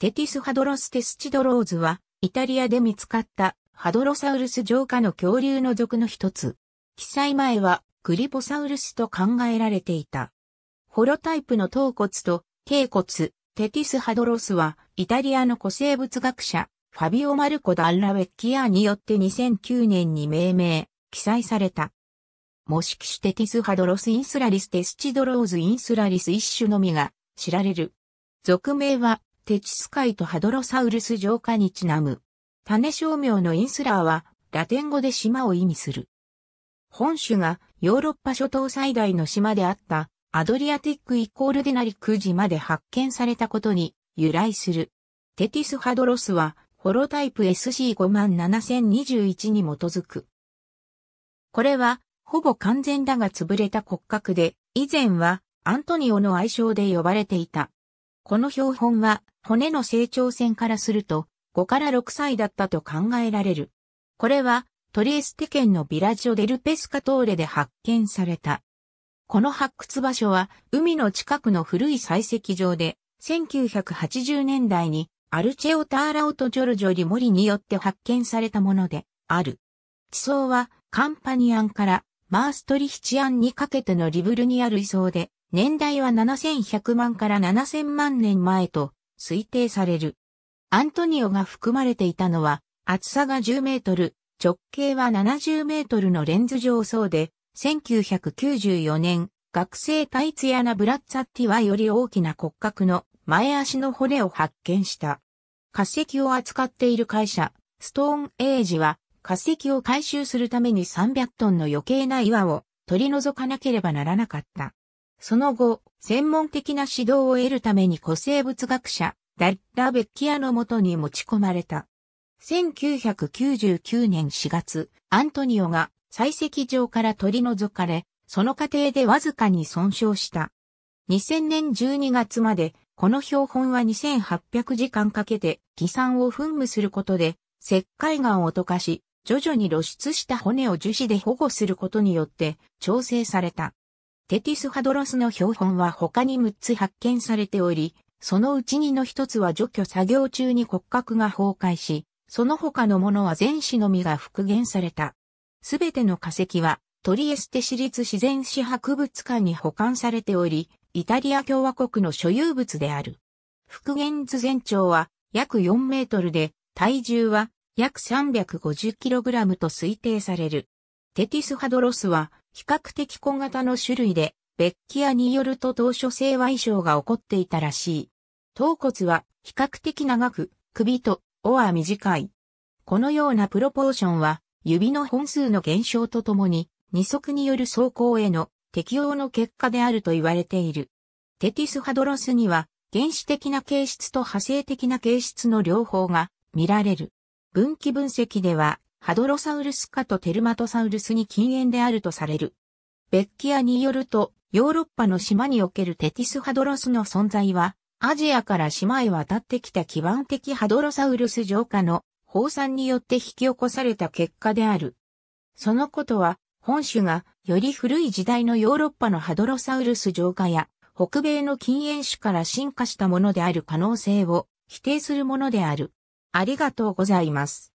テティスハドロステスチドローズは、イタリアで見つかったハドロサウルス上下の恐竜の属の一つ。記載前はクリポサウルスと考えられていた。ホロタイプの頭骨と頸骨、テティスハドロスは、イタリアの古生物学者、ファビオ・マルコ・ダンラ・ベッキアによって2009年に命名、記載された。模式種テティスハドロス・インスラリス・テスチドローズ・インスラリス一種のみが知られる。属名はテチス海とハドロサウルス城下にちなむ。種商名のインスラーは、ラテン語で島を意味する。本種がヨーロッパ諸島最大の島であったアドリアティックイコールデナリク島で発見されたことに由来する。テティスハドロスはホロタイプ SC57021 に基づく。これはほぼ完全だが潰れた骨格で以前はアントニオの愛称で呼ばれていた。この標本は骨の成長線からすると5から6歳だったと考えられる。これはトリエステ県のビラジオ・デル・ペスカトーレで発見された。この発掘場所は海の近くの古い採石場で1980年代にアルチェオ・ターラオとジョルジョ・リモリによって発見されたものである。地層はカンパニアンからマーストリヒチアンにかけてのリブルにある位相で年代は7100万から7000万年前と推定される。アントニオが含まれていたのは、厚さが10メートル、直径は70メートルのレンズ上層で、1994年、学生タイツヤナ・ブラッツァッティはより大きな骨格の前足の骨を発見した。化石を扱っている会社、ストーンエイジは、化石を回収するために300トンの余計な岩を取り除かなければならなかった。その後、専門的な指導を得るために古生物学者、ダッラ・ベッキアのもとに持ち込まれた。1999年4月、アントニオが採石場から取り除かれ、その過程でわずかに損傷した。2000年12月まで、この標本は2800時間かけて、偽酸を噴霧することで、石灰岩を溶かし、徐々に露出した骨を樹脂で保護することによって、調整された。テティスハドロスの標本は他に6つ発見されており、そのうち2の1つは除去作業中に骨格が崩壊し、その他のものは全種のみが復元された。すべての化石は、トリエステ市立自然史博物館に保管されており、イタリア共和国の所有物である。復元図全長は約4メートルで、体重は約3 5 0ラムと推定される。テティスハドロスは比較的小型の種類で、ベッキアによると当初性は異常が起こっていたらしい。頭骨は比較的長く、首と、尾は短い。このようなプロポーションは、指の本数の減少とともに、二足による走行への適応の結果であると言われている。テティスハドロスには、原始的な形質と派生的な形質の両方が見られる。分岐分析では、ハドロサウルス科とテルマトサウルスに近縁であるとされる。ベッキアによると、ヨーロッパの島におけるテティスハドロスの存在は、アジアから島へ渡ってきた基盤的ハドロサウルス浄化の放散によって引き起こされた結果である。そのことは、本種がより古い時代のヨーロッパのハドロサウルス浄化や北米の禁煙種から進化したものである可能性を否定するものである。ありがとうございます。